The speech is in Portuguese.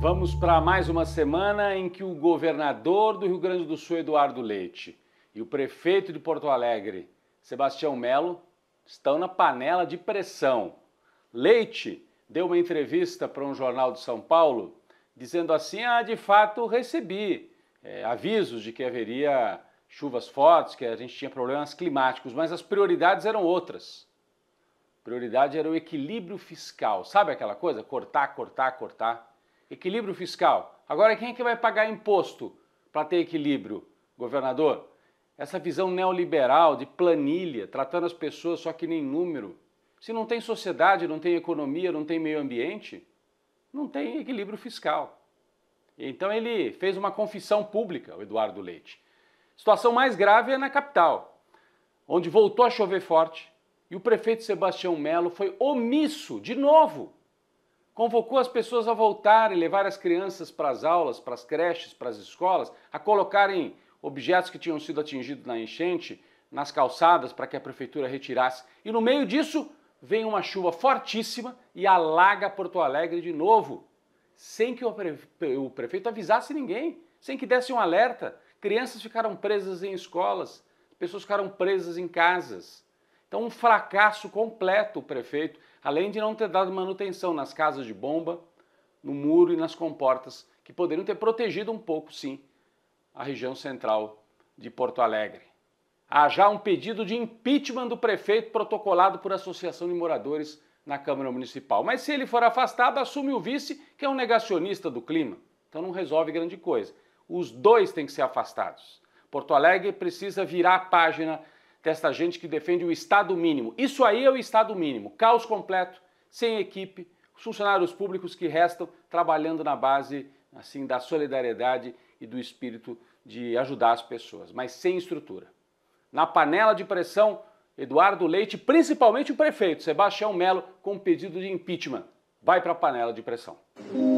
Vamos para mais uma semana em que o governador do Rio Grande do Sul, Eduardo Leite, e o prefeito de Porto Alegre, Sebastião Melo, estão na panela de pressão. Leite deu uma entrevista para um jornal de São Paulo dizendo assim: ah, de fato recebi é, avisos de que haveria chuvas fortes, que a gente tinha problemas climáticos, mas as prioridades eram outras. Prioridade era o equilíbrio fiscal, sabe aquela coisa? Cortar, cortar, cortar equilíbrio fiscal. Agora, quem é que vai pagar imposto para ter equilíbrio? Governador, essa visão neoliberal de planilha, tratando as pessoas só que nem número. Se não tem sociedade, não tem economia, não tem meio ambiente, não tem equilíbrio fiscal. Então ele fez uma confissão pública, o Eduardo Leite. situação mais grave é na capital, onde voltou a chover forte e o prefeito Sebastião Melo foi omisso de novo convocou as pessoas a voltarem, levar as crianças para as aulas, para as creches, para as escolas, a colocarem objetos que tinham sido atingidos na enchente nas calçadas para que a prefeitura retirasse. E no meio disso, vem uma chuva fortíssima e alaga Porto Alegre de novo, sem que o prefeito avisasse ninguém, sem que desse um alerta. Crianças ficaram presas em escolas, pessoas ficaram presas em casas. Então, um fracasso completo o prefeito, além de não ter dado manutenção nas casas de bomba, no muro e nas comportas, que poderiam ter protegido um pouco, sim, a região central de Porto Alegre. Há já um pedido de impeachment do prefeito protocolado por Associação de Moradores na Câmara Municipal. Mas se ele for afastado, assume o vice, que é um negacionista do clima. Então não resolve grande coisa. Os dois têm que ser afastados. Porto Alegre precisa virar a página desta gente que defende o Estado mínimo. Isso aí é o Estado mínimo, caos completo, sem equipe, funcionários públicos que restam trabalhando na base assim da solidariedade e do espírito de ajudar as pessoas, mas sem estrutura. Na panela de pressão, Eduardo Leite, principalmente o prefeito Sebastião Melo, com pedido de impeachment. Vai para a panela de pressão.